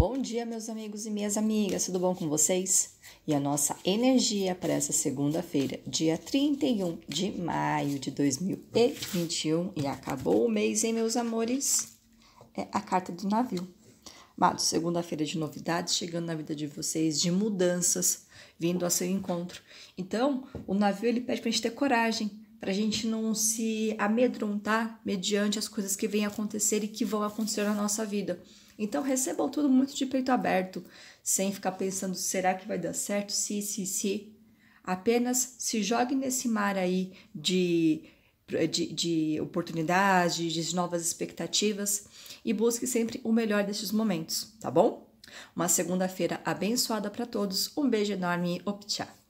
Bom dia, meus amigos e minhas amigas, tudo bom com vocês? E a nossa energia para essa segunda-feira, dia 31 de maio de 2021, e acabou o mês, hein, meus amores? É a carta do navio. Mato, segunda-feira de novidades chegando na vida de vocês, de mudanças vindo a seu encontro. Então, o navio ele pede para a gente ter coragem, para a gente não se amedrontar mediante as coisas que vêm acontecer e que vão acontecer na nossa vida. Então recebam tudo muito de peito aberto, sem ficar pensando será que vai dar certo, se, se, se. Apenas se jogue nesse mar aí de, de, de oportunidades, de novas expectativas e busque sempre o melhor destes momentos, tá bom? Uma segunda-feira abençoada para todos. Um beijo enorme. tchau.